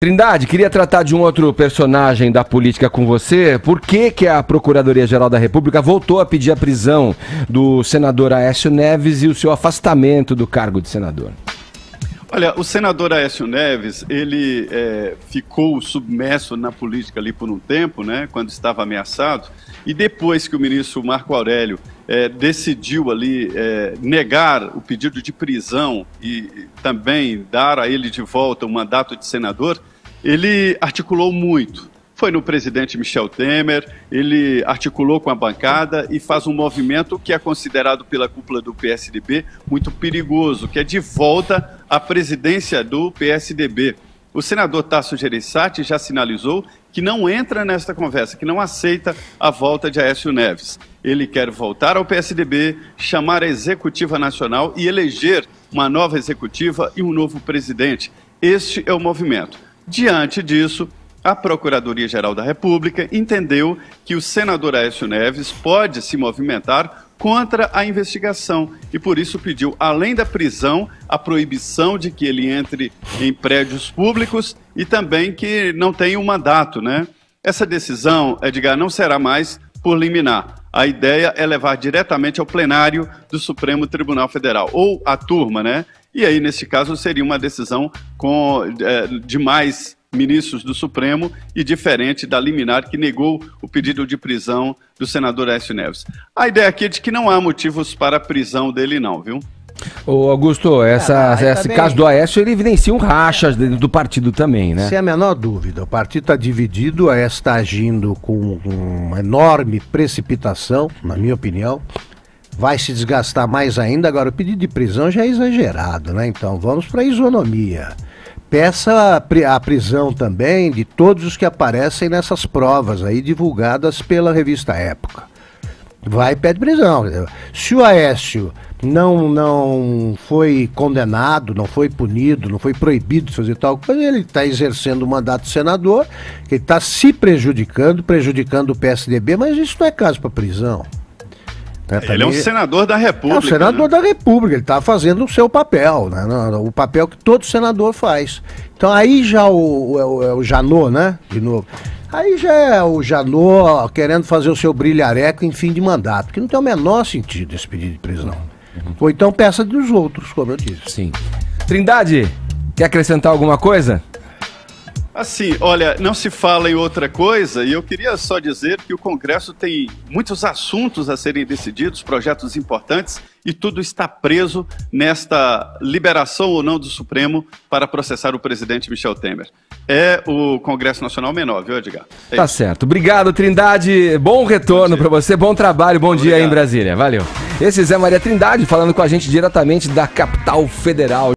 Trindade, queria tratar de um outro personagem da política com você. Por que, que a Procuradoria-Geral da República voltou a pedir a prisão do senador Aécio Neves e o seu afastamento do cargo de senador? Olha, o senador Aécio Neves, ele é, ficou submerso na política ali por um tempo, né, quando estava ameaçado, e depois que o ministro Marco Aurélio é, decidiu ali é, negar o pedido de prisão e também dar a ele de volta o mandato de senador, ele articulou muito. Foi no presidente Michel Temer, ele articulou com a bancada e faz um movimento que é considerado pela cúpula do PSDB muito perigoso, que é de volta à presidência do PSDB. O senador Tasso Gereissati já sinalizou que não entra nesta conversa, que não aceita a volta de Aécio Neves. Ele quer voltar ao PSDB, chamar a executiva nacional e eleger uma nova executiva e um novo presidente. Este é o movimento. Diante disso, a Procuradoria-Geral da República entendeu que o senador Aécio Neves pode se movimentar contra a investigação e por isso pediu, além da prisão, a proibição de que ele entre em prédios públicos e também que não tenha um mandato, né? Essa decisão, Edgar, não será mais por liminar. A ideia é levar diretamente ao plenário do Supremo Tribunal Federal, ou à turma, né? E aí, nesse caso, seria uma decisão com, é, de mais ministros do Supremo e diferente da liminar que negou o pedido de prisão do senador Aécio Neves. A ideia aqui é de que não há motivos para a prisão dele não, viu? Ô Augusto, é, essa, ah, esse caso do Aécio ele evidencia um racha do partido também, né? Sem a menor dúvida. O partido está dividido, o Aécio está agindo com uma enorme precipitação, na minha opinião. Vai se desgastar mais ainda. Agora, o pedido de prisão já é exagerado, né? Então, vamos para a isonomia peça a prisão também de todos os que aparecem nessas provas aí divulgadas pela revista Época. Vai e pede prisão. Se o Aécio não, não foi condenado, não foi punido, não foi proibido de fazer tal coisa, ele está exercendo o mandato de senador, ele está se prejudicando, prejudicando o PSDB, mas isso não é caso para prisão. Né? Ele é um senador da República. É um senador né? da República, ele está fazendo o seu papel, né? o papel que todo senador faz. Então aí já o, o, é o é Janot, né? De novo. Aí já é o Janot querendo fazer o seu brilhareco em fim de mandato, que não tem o menor sentido esse pedido de prisão. Uhum. Ou então peça dos outros, como eu disse. Sim. Trindade, quer acrescentar alguma coisa? Assim, olha, não se fala em outra coisa, e eu queria só dizer que o Congresso tem muitos assuntos a serem decididos, projetos importantes, e tudo está preso nesta liberação ou não do Supremo para processar o presidente Michel Temer. É o Congresso Nacional Menor, viu, Edgar? É tá certo. Obrigado, Trindade. Bom retorno para você, bom trabalho, bom Obrigado. dia aí em Brasília. Valeu. Esse é Zé Maria Trindade falando com a gente diretamente da capital federal.